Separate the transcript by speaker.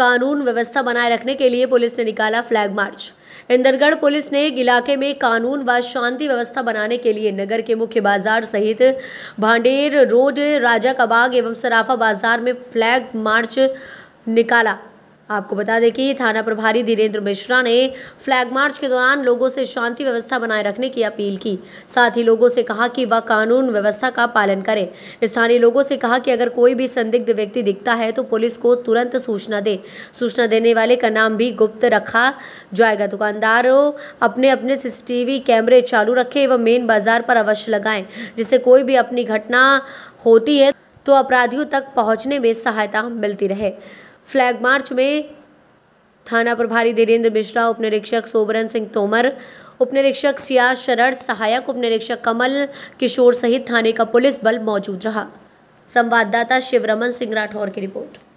Speaker 1: कानून व्यवस्था बनाए रखने के लिए पुलिस ने निकाला फ्लैग मार्च इंदरगढ़ पुलिस ने इलाके में कानून व शांति व्यवस्था बनाने के लिए नगर के मुख्य बाजार सहित भांडेर रोड राजा कबाग एवं सराफा बाजार में फ्लैग मार्च निकाला आपको बता दें कि थाना प्रभारी धीरेन्द्र मिश्रा ने फ्लैग मार्च के दौरान लोगों से शांति व्यवस्था बनाए रखने की अपील की साथ ही लोगों से कहा कि वह कानून व्यवस्था का पालन करें स्थानीय लोगों से कहा कि अगर कोई भी संदिग्ध व्यक्ति दिखता है तो पुलिस को तुरंत सूचना दे सूचना देने वाले का नाम भी गुप्त रखा जाएगा दुकानदारों अपने अपने सीसीटीवी कैमरे चालू रखें एवं मेन बाजार पर अवश्य लगाएं जिससे कोई भी अपनी घटना होती है तो अपराधियों तक पहुंचने में सहायता मिलती रहे फ्लैग मार्च में थाना प्रभारी धीरेन्द्र मिश्रा उप निरीक्षक सोबरन सिंह तोमर उप निरीक्षक सिया शरण सहायक उप निरीक्षक कमल किशोर सहित थाने का पुलिस बल मौजूद रहा संवाददाता शिवरमन सिंह राठौर की रिपोर्ट